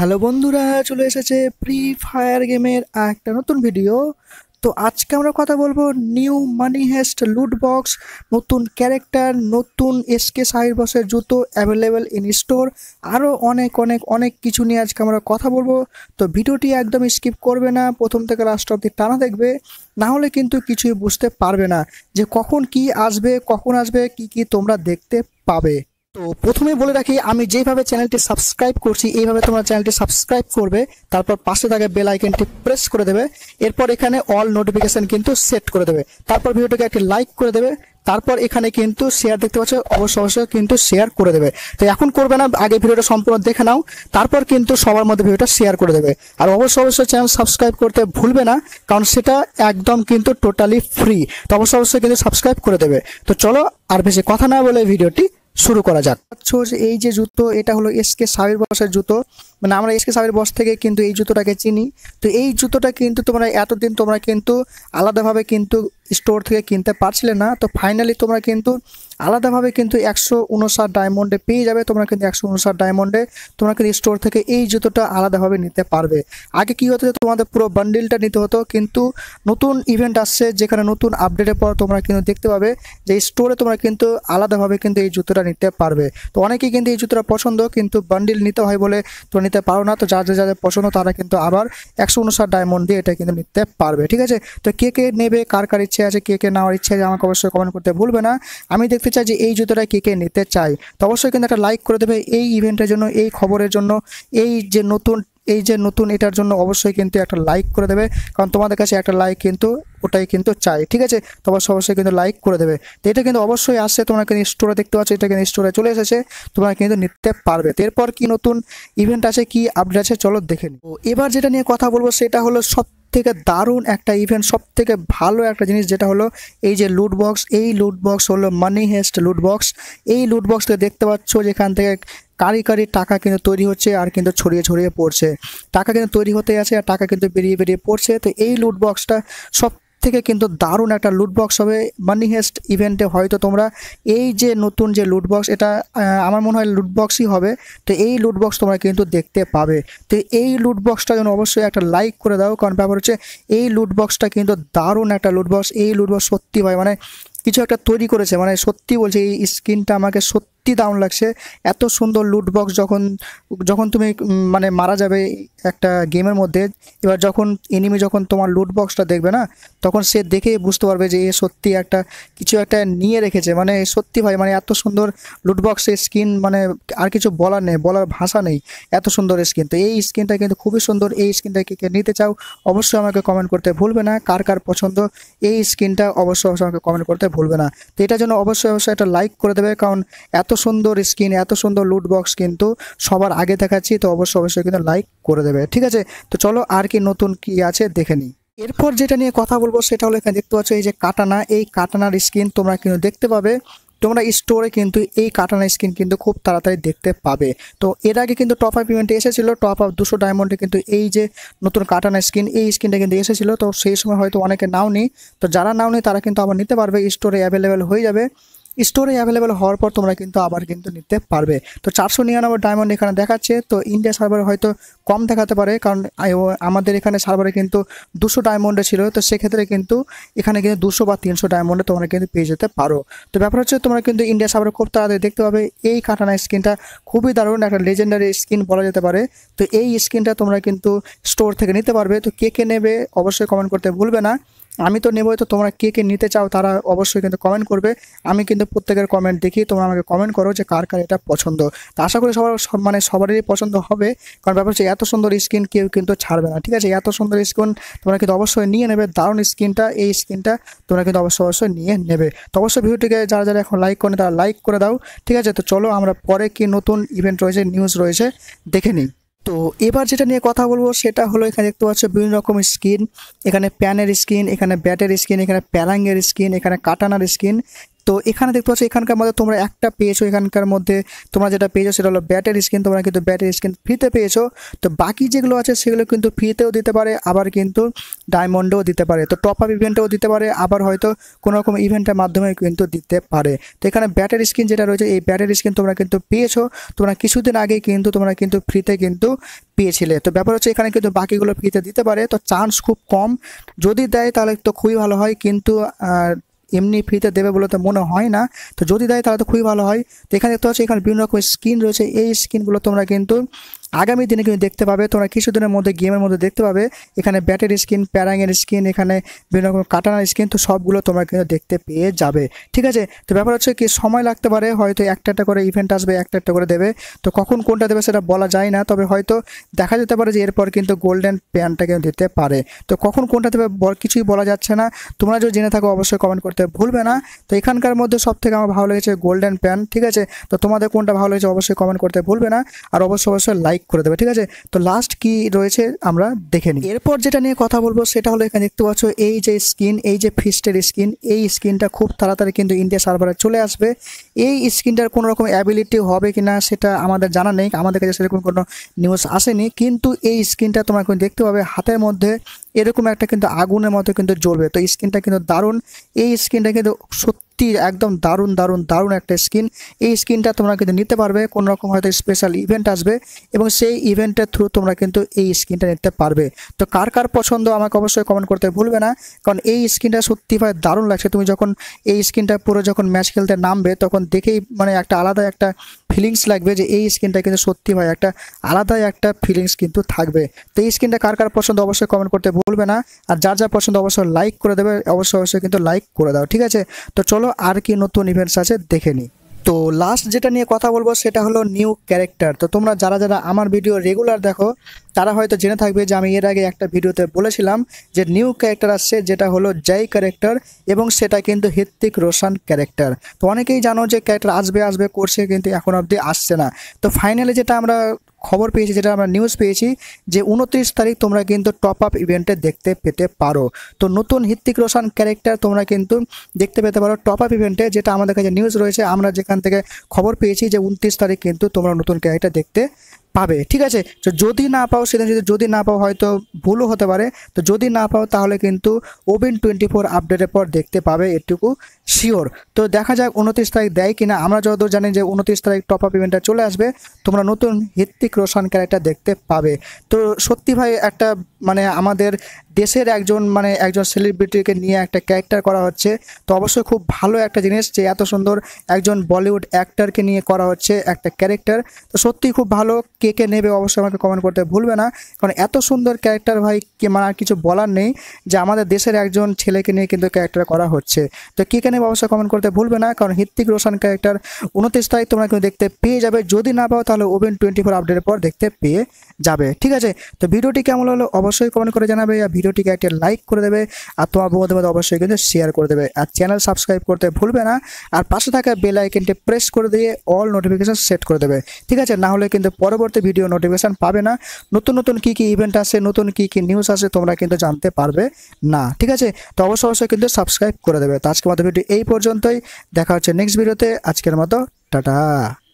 hello বন্ধুরা চলে এসেছে ফ্রি ফায়ার গেমের একটা নতুন ভিডিও তো আজকে আমরা কথা বলবো নিউ মানি হেস্ট লুটবক্স নতুন ক্যারেক্টার নতুন এসকে সাহির বসের জুতো অ্যাভেলেবেল ইন স্টোর আরও অনেক অনেক অনেক কিছু নিয়ে আজকে আমরা কথা বলবো তো ভিডিওটি একদম স্কিপ করবে না প্রথম থেকে লাস্ট অব্দি টানা দেখবে না হলে কিন্তু কিছুই বুঝতে পারবে না যে কখন কি আসবে কখন আসবে কি কি তোমরা দেখতে পাবে তো প্রথমে বলে রাখি আমি যেভাবে চ্যানেলটি সাবস্ক্রাইব করছি এইভাবে তোমরা চ্যানেলটি সাবস্ক্রাইব করবে তারপর পাশে থাকা বেল আইকনটি প্রেস করে দেবে এরপর এখানে অল নোটিফিকেশান কিন্তু সেট করে দেবে তারপর ভিডিওটাকে একটি লাইক করে দেবে তারপর এখানে কিন্তু শেয়ার দেখতে পাচ্ছ অবশ্য অবশ্যই কিন্তু শেয়ার করে দেবে তো এখন করবে না আগে ভিডিওটা সম্পূর্ণ দেখে নাও তারপর কিন্তু সবার মধ্যে ভিডিওটা শেয়ার করে দেবে আর অবশ্য অবশ্যই চ্যানেল সাবস্ক্রাইব করতে ভুলবে না কারণ সেটা একদম কিন্তু টোটালি ফ্রি তো অবশ্য অবশ্যই কিন্তু সাবস্ক্রাইব করে দেবে তো চলো আর বেশি কথা না বলে ভিডিওটি শুরু করা যাক এই যে জুতো এটা হলো এস কে সাবির বসের জুতো মানে আমরা এসকে সাবির বস থেকে কিন্তু এই জুতোটাকে চিনি তো এই জুতোটা কিন্তু তোমরা এতদিন তোমরা কিন্তু আলাদাভাবে কিন্তু স্টোর থেকে কিনতে পারছিলে না তো ফাইনালি তোমরা কিন্তু আলাদাভাবে কিন্তু একশো উনষাট ডায়মন্ডে পেয়ে যাবে তোমরা কিন্তু একশো উনষাট ডায়মন্ডে তোমরা কিন্তু স্টোর থেকে এই জুতোটা আলাদাভাবে নিতে পারবে আগে কি হতো তোমাদের পুরো বান্ডিলটা নিতে হতো কিন্তু নতুন ইভেন্ট আসছে যেখানে নতুন আপডেটের পর তোমরা কিন্তু দেখতে পাবে যে স্টোরে তোমরা কিন্তু আলাদাভাবে কিন্তু এই জুতোটা নিতে পারবে তো অনেকেই কিন্তু এই জুতোটা পছন্দ কিন্তু বান্ডিল নিতে হয় বলে তো নিতে পারো না তো যাদের যাদের পছন্দ তারা কিন্তু আবার একশো উনষাট ডায়মন্ড দিয়ে এটা কিন্তু নিতে পারবে ঠিক আছে তো কে কে নেবে কার কার ইচ্ছে আছে কে কে নেওয়ার ইচ্ছে আছে আমাকে অবশ্যই কমেন্ট করতে ভুলবে না আমি দেখতে চাই যে এই জুতোটা কে কে নিতে চাই তো অবশ্যই কিন্তু একটা লাইক করে দেবে এই ইভেন্টের জন্য এই খবরের জন্য এই যে নতুন এই যে নতুন এটার জন্য অবশ্যই কিন্তু একটা লাইক করে দেবে কারণ তোমাদের কাছে একটা লাইক কিন্তু ওটাই কিন্তু চাই ঠিক আছে তোমার অবশ্যই কিন্তু লাইক করে দেবে তো এটা কিন্তু অবশ্যই আসছে তোমরা কিন্তু স্টোরে দেখতে পাচ্ছ এটা কিন্তু স্টোরে চলে এসেছে তোমরা কিন্তু নিতে পারবে এরপর কি নতুন ইভেন্ট আছে কি আপডেট আছে চলো দেখে নিই এবার যেটা নিয়ে কথা বলবো সেটা হলো সব থেকে দারুণ একটা ইভেন্ট সব থেকে ভালো একটা জিনিস যেটা হলো এই যে লুট বক্স এই লুট বক্স হলো মানি হেস্ট লুট বক্স এই লুটবক্সকে দেখতে পাচ্ছ যেখান থেকে কারি কারি টাকা কিন্তু তৈরি হচ্ছে আর কিন্তু ছড়িয়ে ছড়িয়ে পড়ছে টাকা কিন্তু তৈরি হতে আছে আর টাকা কিন্তু বেরিয়ে বেরিয়ে পড়ছে তো এই লুট বক্সটা সব থেকে কিন্তু দারুণ একটা লুটবক্স হবে মানি হেস্ট ইভেন্টে হয়তো তোমরা এই যে নতুন যে লুটবক্স এটা আমার মনে হয় লুটবক্সই হবে তো এই লুটবক্স তোমরা কিন্তু দেখতে পাবে তো এই লুটবক্সটা যেন অবশ্যই একটা লাইক করে দাও কারণ ব্যাপার হচ্ছে এই লুটবক্সটা কিন্তু দারুণ একটা লুটবক্স এই লুটবক্স সত্যি হয় মানে কিছু একটা তৈরি করেছে মানে সত্যি বলছে এই স্কিনটা আমাকে সত্যি সত্যি দারুণ লাগছে এত সুন্দর লুট বক্স যখন যখন তুমি মানে মারা যাবে একটা গেমের মধ্যে এবার যখন এনিমি যখন তোমার লুট বক্সটা দেখবে না তখন সে দেখে বুঝতে পারবে যে এ সত্যি একটা কিছু একটা নিয়ে রেখেছে মানে সত্যি ভাই মানে এত সুন্দর লুট বক্সের স্কিন মানে আর কিছু বলার নেই বলার ভাষা নেই এত সুন্দর স্কিন তো এই স্কিনটা কিন্তু খুবই সুন্দর এই স্কিনটা কে নিতে চাও অবশ্যই আমাকে কমেন্ট করতে ভুলবে না কার কার পছন্দ এই স্কিনটা অবশ্যই অবশ্যই আমাকে কমেন্ট করতে ভুলবে না তো এটার জন্য অবশ্যই অবশ্যই একটা লাইক করে দেবে কারণ এত সুন্দর স্কিন এত সুন্দর লুট বক্স কিন্তু সবার আগে দেখাচ্ছি তো অবশ্যই অবশ্যই কিন্তু লাইক করে দেবে ঠিক আছে তো চলো আর কি নতুন কি আছে দেখে নিই এরপর যেটা নিয়ে কথা বলবো সেটা হলো এখানে দেখতে পাচ্ছ এই যে কাটানা এই কাটানার স্কিন তোমরা কিন্তু দেখতে পাবে তোমরা স্টোরে কিন্তু এই কাটানা স্কিন কিন্তু খুব তাড়াতাড়ি দেখতে পাবে তো এর আগে কিন্তু টপ আপ ইভেন্টে এসেছিলো টপ আপ দুশো ডায়মন্ডে কিন্তু এই যে নতুন কাটানা স্কিন এই স্কিনটা কিন্তু এসেছিলো তো সেই সময় হয়তো অনেকে নাও নাওনি তো যারা নাও নাওনি তারা কিন্তু আবার নিতে পারবে স্টোরে অ্যাভেলেবেল হয়ে যাবে স্টোরে অ্যাভেলেবেল হওয়ার পর তোমরা কিন্তু আবার কিন্তু নিতে পারবে তো চারশো নিরানব্বই ডায়মন্ড এখানে দেখাচ্ছে তো ইন্ডিয়া সার্ভারে হয়তো কম দেখাতে পারে কারণ আমাদের এখানে সার্ভারে কিন্তু দুশো ডায়মন্ডে ছিল তো সেক্ষেত্রে কিন্তু এখানে কিন্তু দুশো বা তিনশো ডায়মন্ডে তোমরা কিন্তু পেয়ে যেতে পারো তো ব্যাপার হচ্ছে তোমরা কিন্তু ইন্ডিয়া সার্ভারে খুব তাড়াতাড়ি দেখতে পাবে এই কাটানা স্কিনটা খুবই দারুণ একটা লেজেন্ডারি স্কিন বলা যেতে পারে তো এই স্কিনটা তোমরা কিন্তু স্টোর থেকে নিতে পারবে তো কে কে নেবে অবশ্যই কমেন্ট করতে ভুলবে না আমি তো নেবো তো তোমরা কে কে নিতে চাও তারা অবশ্যই কিন্তু কমেন্ট করবে আমি কিন্তু প্রত্যেকের কমেন্ট দেখি তোমরা আমাকে কমেন্ট করো যে কার কার এটা পছন্দ তা আশা করি সবার মানে সবারই পছন্দ হবে কারণ ব্যাপার হচ্ছে এত সুন্দর স্কিন কেউ কিন্তু ছাড়বে না ঠিক আছে এত সুন্দর স্কিন তোমরা কিন্তু অবশ্যই নিয়ে নেবে দারুণ স্কিনটা এই স্কিনটা তোমরা কিন্তু অবশ্যই অবশ্যই নিয়ে নেবে তো অবশ্যই ভিডিওটিকে যারা যারা এখন লাইক করে তারা লাইক করে দাও ঠিক আছে তো চলো আমরা পরে কি নতুন ইভেন্ট রয়েছে নিউজ রয়েছে দেখে নিই তো এবার যেটা নিয়ে কথা বলবো সেটা হলো এখানে দেখতে পাচ্ছ বিভিন্ন রকম স্কিন এখানে প্যানের স্কিন এখানে ব্যাটের স্কিন এখানে প্যারাঙ্গের স্কিন এখানে কাটানার স্কিন তো এখানে দেখতে পাচ্ছ এখানকার মধ্যে তোমরা একটা পেয়েছো এখানকার মধ্যে তোমরা যেটা পেয়েছো সেটা হলো ব্যাটারি স্ক্রিন তোমরা কিন্তু ব্যাটারি স্ক্রিন ফ্রিতে পেয়েছো তো বাকি যেগুলো আছে সেগুলো কিন্তু ফ্রিতেও দিতে পারে আবার কিন্তু ডায়মন্ডও দিতে পারে তো টপ আপ ইভেন্টেও দিতে পারে আবার হয়তো কোনো রকম ইভেন্টের মাধ্যমে কিন্তু দিতে পারে তো এখানে ব্যাটারি স্ক্রিন যেটা রয়েছে এই ব্যাটারি স্ক্রিন তোমরা কিন্তু পেয়েছো তোমরা কিছুদিন আগে কিন্তু তোমরা কিন্তু ফ্রিতে কিন্তু পেয়েছিলে তো ব্যাপার হচ্ছে এখানে কিন্তু বাকিগুলো ফ্রিতে দিতে পারে তো চান্স খুব কম যদি দেয় তাহলে তো খুবই ভালো হয় কিন্তু এমনি ফ্রিতে দেবে বলে তো মনে হয় না তো যদি দেয় তাহলে তো খুবই ভালো হয় তো এখানে দেখতে পাচ্ছি এখানে বিভিন্ন রকমের স্কিন রয়েছে এই স্কিনগুলো তোমরা কিন্তু আগামী দিনে কিন্তু দেখতে পাবে তোমরা কিছুদিনের মধ্যে গেমের মধ্যে দেখতে পাবে এখানে ব্যাটের স্কিন প্যারাঙের স্কিন এখানে বিভিন্ন রকম কাটানোর স্কিন তো সবগুলো তোমরা কিন্তু দেখতে পেয়ে যাবে ঠিক আছে তো ব্যাপার হচ্ছে কি সময় লাগতে পারে হয়তো একটা একটা করে ইভেন্ট আসবে একটা একটা করে দেবে তো কখন কোনটা দেবে সেটা বলা যায় না তবে হয়তো দেখা যেতে পারে যে এরপর কিন্তু গোল্ডেন প্যানটা কিন্তু দিতে পারে তো কখন কোনটা দেবে কিছুই বলা যাচ্ছে না তোমরা যদি জেনে থাকো অবশ্যই কমেন্ট করতে ভুলবে না তো এখানকার মধ্যে সব থেকে আমার ভালো লেগেছে গোল্ডেন প্যান ঠিক আছে তো তোমাদের কোনটা ভালো লেগেছে অবশ্যই কমেন্ট করতে ভুলবে না আর অবশ্যই অবশ্যই লাইক করে দেবে ঠিক আছে তো লাস্ট কি রয়েছে আমরা দেখে নিই এরপর যেটা নিয়ে কথা বলবো সেটা হলো এখানে দেখতে পাচ্ছ এই যে স্কিন এই যে ফিস্টের স্কিন এই স্কিনটা খুব তাড়াতাড়ি কিন্তু ইন্ডিয়া সার্ভারে চলে আসবে এই স্কিনটার কোনো রকম অ্যাবিলিটি হবে কি না সেটা আমাদের জানা নেই আমাদের কাছে সেরকম কোনো নিউজ আসেনি কিন্তু এই স্কিনটা তোমার কিন্তু দেখতে পাবে হাতের মধ্যে এরকম একটা কিন্তু আগুনের মতো কিন্তু জ্বলবে তো স্কিনটা কিন্তু দারুণ এই স্কিনটা কিন্তু সত্যি সত্যি একদম দারুণ দারুণ দারুণ একটা স্কিন এই স্কিনটা তোমরা কিন্তু নিতে পারবে কোনো রকম হয়তো স্পেশাল ইভেন্ট আসবে এবং সেই ইভেন্টের থ্রু তোমরা কিন্তু এই স্কিনটা নিতে পারবে তো কার কার পছন্দ আমাকে অবশ্যই কমেন্ট করতে ভুলবে না কারণ এই স্কিনটা সত্যি ভাই দারুণ লাগছে তুমি যখন এই স্কিনটা পুরো যখন ম্যাচ খেলতে নামবে তখন দেখেই মানে একটা আলাদা একটা ফিলিংস লাগবে যে এই স্কিনটা কিন্তু সত্যি ভাই একটা আলাদাই একটা ফিলিংস কিন্তু থাকবে তো এই স্কিনটা কার কার পছন্দ অবশ্যই কমেন্ট করতে ভুলবে না আর যার যার পছন্দ অবশ্যই লাইক করে দেবে অবশ্যই অবশ্যই কিন্তু লাইক করে দাও ঠিক আছে তো চলো আর কি নতুন ইভেন্টস আছে দেখে নিই তো লাস্ট যেটা নিয়ে কথা বলবো সেটা হলো নিউ ক্যারেক্টার তো তোমরা যারা যারা আমার ভিডিও রেগুলার দেখো তারা হয়তো জেনে থাকবে যে আমি এর আগে একটা ভিডিওতে বলেছিলাম যে নিউ ক্যারেক্টার আসছে যেটা হলো জয় ক্যারেক্টার এবং সেটা কিন্তু হৃত্বিক রোশন ক্যারেক্টার তো অনেকেই জানো যে ক্যারেক্টার আসবে আসবে করছে কিন্তু এখন অবধি আসছে না তো ফাইনালি যেটা আমরা খবর পেয়েছি যেটা আমরা নিউজ পেয়েছি যে উনত্রিশ তারিখ তোমরা কিন্তু টপ আপ ইভেন্টে দেখতে পেতে পারো তো নতুন হৃত্বিক রোশন ক্যারেক্টার তোমরা কিন্তু দেখতে পেতে পারো টপ আপ ইভেন্টে যেটা আমাদের কাছে নিউজ রয়েছে আমরা যেখান থেকে খবর পেয়েছি যে উনত্রিশ তারিখ কিন্তু তোমরা নতুন ক্যারেক্টার দেখতে পাবে ঠিক আছে তো যদি না পাও সেদিন যদি যদি না পাও হয়তো ভুলও হতে পারে তো যদি না পাও তাহলে কিন্তু ওবিন টোয়েন্টি ফোর আপডেটের পর দেখতে পাবে এটুকু শিওর তো দেখা যাক উনত্রিশ তারিখ দেয় কি না আমরা যতদূর জানি যে উনত্রিশ তারিখ টপ আপ ইভেন্টটা চলে আসবে তোমরা নতুন হৃত্বিক রোশন ক্যারেক্টার দেখতে পাবে তো সত্যি ভাই একটা মানে আমাদের দেশের একজন মানে একজন সেলিব্রিটিকে নিয়ে একটা ক্যারেক্টার করা হচ্ছে তো অবশ্যই খুব ভালো একটা জিনিস যে এত সুন্দর একজন বলিউড অ্যাক্টারকে নিয়ে করা হচ্ছে একটা ক্যারেক্টার তো সত্যিই খুব ভালো কে কে নেবে অবশ্যই আমাকে কমেন্ট করতে ভুলবে না কারণ এত সুন্দর ক্যারেক্টার ভাই কে মানে আর কিছু বলার নেই যে আমাদের দেশের একজন ছেলেকে নিয়ে কিন্তু ক্যারেক্টার করা হচ্ছে তো কে কে নেবে অবশ্যই কমেন্ট করতে ভুলবে না কারণ হৃত্বিক রোশন ক্যারেক্টার উনত্রিশ তারিখ তোমরা কিন্তু দেখতে পেয়ে যাবে যদি না পাও তাহলে ওভেন টোয়েন্টি ফোর আপডেটের পর দেখতে পেয়ে যাবে ঠিক আছে তো ভিডিওটি কেমন হলো অবশ্যই কমেন্ট করে জানাবে আর ভিডিওটিকে একটা লাইক করে দেবে আর তোমার বন্ধুবান্ধব অবশ্যই কিন্তু শেয়ার করে দেবে আর চ্যানেল সাবস্ক্রাইব করতে ভুলবে না আর পাশে থাকা বেল আইকনটি প্রেস করে দিয়ে অল নোটিফিকেশান সেট করে দেবে ঠিক আছে না হলে কিন্তু পরবর্তী ভিডিও নোটিফিকেশান পাবে না নতুন নতুন কি কি ইভেন্ট আসে নতুন কি কি নিউজ আসে তোমরা কিন্তু জানতে পারবে না ঠিক আছে তো অবশ্যই অবশ্যই কিন্তু সাবস্ক্রাইব করে দেবে তো আজকের মতো ভিডিও এই পর্যন্তই দেখা হচ্ছে নেক্সট ভিডিওতে আজকের মতো টাটা